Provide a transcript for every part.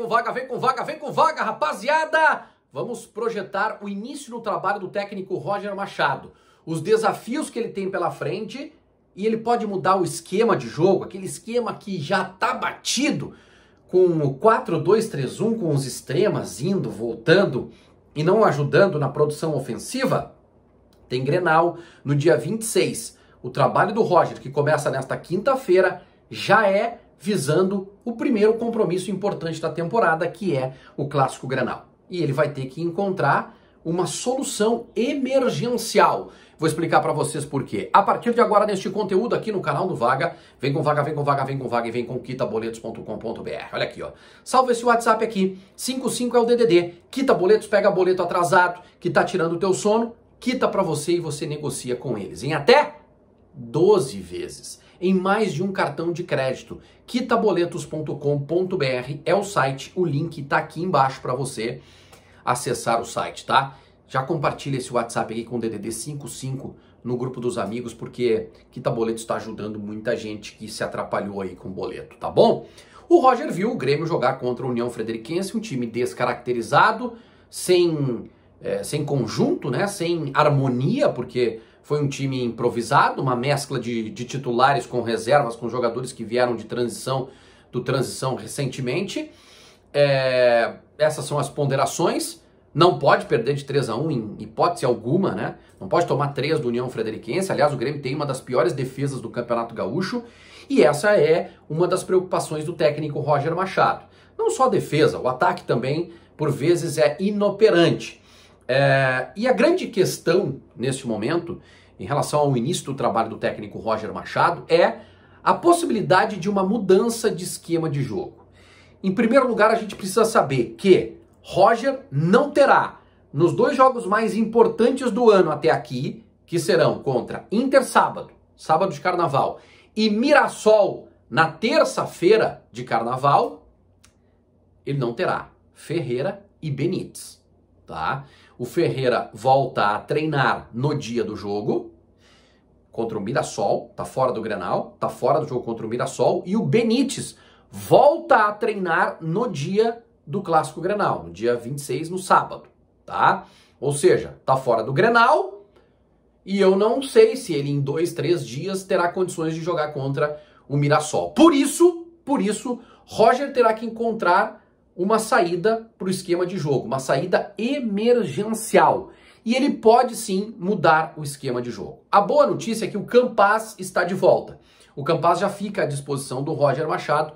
com vaga, vem com vaga, vem com vaga, rapaziada! Vamos projetar o início do trabalho do técnico Roger Machado. Os desafios que ele tem pela frente e ele pode mudar o esquema de jogo, aquele esquema que já tá batido com o 4-2-3-1, com os extremas indo, voltando e não ajudando na produção ofensiva. Tem Grenal no dia 26. O trabalho do Roger, que começa nesta quinta-feira, já é visando o primeiro compromisso importante da temporada, que é o Clássico Granal. E ele vai ter que encontrar uma solução emergencial. Vou explicar para vocês por quê. A partir de agora, neste conteúdo aqui no canal do Vaga, vem com Vaga, vem com Vaga, vem com Vaga e vem com quitaboletos.com.br. Olha aqui, ó. Salva esse WhatsApp aqui. 55 é o DDD. Quita boletos, pega boleto atrasado que tá tirando o teu sono, quita para você e você negocia com eles em até 12 vezes em mais de um cartão de crédito. Quitaboletos.com.br é o site, o link está aqui embaixo para você acessar o site, tá? Já compartilha esse WhatsApp aqui com o DDD 55 no grupo dos amigos, porque kitaboletos está ajudando muita gente que se atrapalhou aí com o boleto, tá bom? O Roger viu o Grêmio jogar contra a União Frederiquense, um time descaracterizado, sem, é, sem conjunto, né? sem harmonia, porque foi um time improvisado, uma mescla de, de titulares com reservas, com jogadores que vieram de transição, do transição recentemente. É, essas são as ponderações. Não pode perder de 3 a 1 em hipótese alguma, né? Não pode tomar 3 do União Frederiquense. Aliás, o Grêmio tem uma das piores defesas do Campeonato Gaúcho. E essa é uma das preocupações do técnico Roger Machado. Não só a defesa, o ataque também, por vezes, é inoperante. É, e a grande questão neste momento, em relação ao início do trabalho do técnico Roger Machado, é a possibilidade de uma mudança de esquema de jogo. Em primeiro lugar, a gente precisa saber que Roger não terá, nos dois jogos mais importantes do ano até aqui, que serão contra Inter sábado, sábado de carnaval, e Mirassol na terça-feira de carnaval, ele não terá Ferreira e Benítez, tá? O Ferreira volta a treinar no dia do jogo contra o Mirassol, tá fora do Grenal, tá fora do jogo contra o Mirassol e o Benítez volta a treinar no dia do clássico Grenal, no dia 26, no sábado, tá? Ou seja, tá fora do Grenal e eu não sei se ele em dois, três dias terá condições de jogar contra o Mirassol. Por isso, por isso, Roger terá que encontrar uma saída para o esquema de jogo, uma saída emergencial. E ele pode sim mudar o esquema de jogo. A boa notícia é que o Campas está de volta. O Campas já fica à disposição do Roger Machado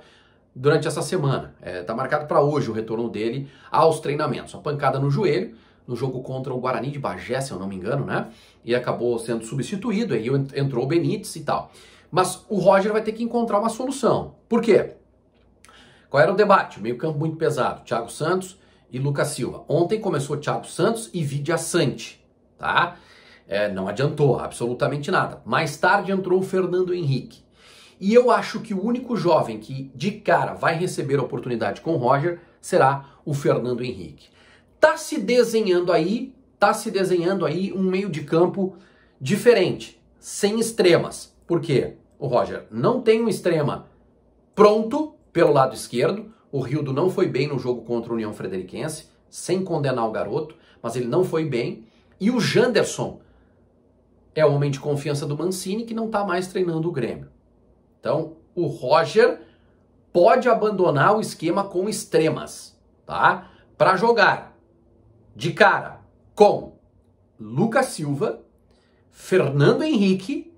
durante essa semana. Está é, tá marcado para hoje o retorno dele aos treinamentos. Uma pancada no joelho, no jogo contra o Guarani de Bagé, se eu não me engano, né? E acabou sendo substituído, aí entrou o Benítez e tal. Mas o Roger vai ter que encontrar uma solução. Por quê? Qual era o debate? Meio campo muito pesado, Thiago Santos e Lucas Silva. Ontem começou Thiago Santos e Vidia Sante, tá? É, não adiantou absolutamente nada. Mais tarde entrou o Fernando Henrique. E eu acho que o único jovem que de cara vai receber a oportunidade com o Roger será o Fernando Henrique. Tá se desenhando aí, tá se desenhando aí um meio de campo diferente, sem extremas. Por quê? O Roger não tem um extrema pronto pelo lado esquerdo, o Rildo não foi bem no jogo contra o União Frederiquense, sem condenar o garoto, mas ele não foi bem. E o Janderson é o homem de confiança do Mancini que não está mais treinando o Grêmio. Então, o Roger pode abandonar o esquema com extremas, tá? Para jogar de cara com Lucas Silva, Fernando Henrique,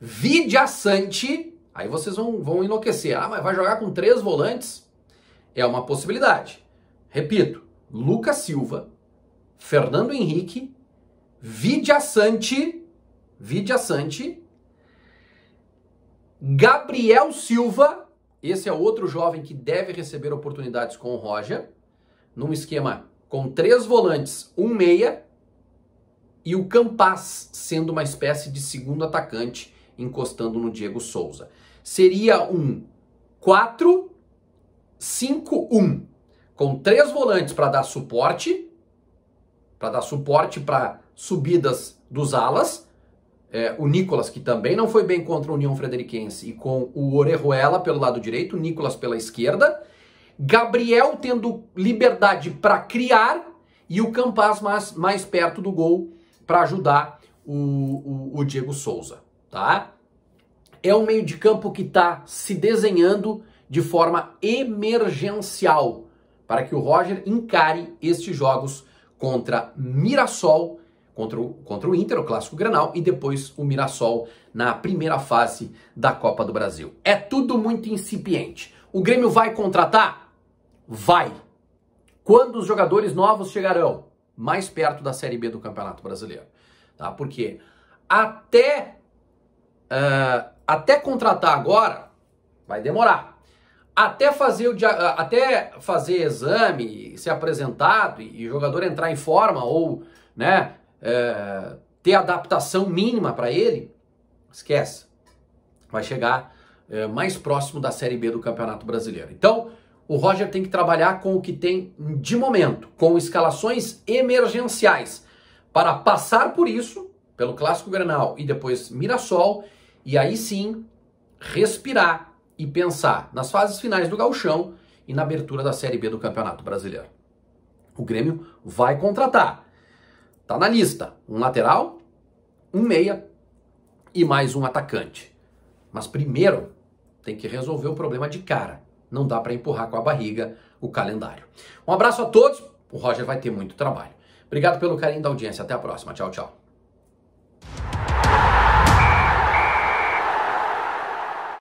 Vidia Sante Aí vocês vão, vão enlouquecer. Ah, mas vai jogar com três volantes? É uma possibilidade. Repito, Lucas Silva, Fernando Henrique, Vidia Sante, Vidia Sante, Gabriel Silva, esse é outro jovem que deve receber oportunidades com o Roger, num esquema com três volantes, um meia, e o Campas sendo uma espécie de segundo atacante encostando no Diego Souza. Seria um 4-5-1, com três volantes para dar suporte, para dar suporte para subidas dos alas. É, o Nicolas, que também não foi bem contra a União Frederiquense, e com o Orejuela pelo lado direito, o Nicolas pela esquerda. Gabriel tendo liberdade para criar e o Campaz mais, mais perto do gol para ajudar o, o, o Diego Souza tá? É um meio de campo que está se desenhando de forma emergencial para que o Roger encare estes jogos contra Mirassol, contra o, contra o Inter, o clássico Granal, e depois o Mirassol na primeira fase da Copa do Brasil. É tudo muito incipiente. O Grêmio vai contratar? Vai. Quando os jogadores novos chegarão? Mais perto da Série B do Campeonato Brasileiro. Tá? Porque até uh, até contratar agora, vai demorar. Até fazer, o, ah, até fazer exame, ser apresentado e, o jogador entrar em forma ou né, uh, ter adaptação mínima para ele, esquece. Vai chegar uh, mais próximo da Série B do Campeonato Brasileiro. Então, o Roger tem que trabalhar com o que tem de momento, com escalações emergenciais, para passar por isso, pelo Clássico Granal e depois Mirassol, e aí sim, respirar e pensar nas fases finais do gauchão e na abertura da Série B do Campeonato Brasileiro. O Grêmio vai contratar. Tá na lista, um lateral, um meia e mais um atacante. Mas primeiro tem que resolver o problema de cara. Não dá para empurrar com a barriga o calendário. Um abraço a todos. O Roger vai ter muito trabalho. Obrigado pelo carinho da audiência. Até a próxima. Tchau, tchau.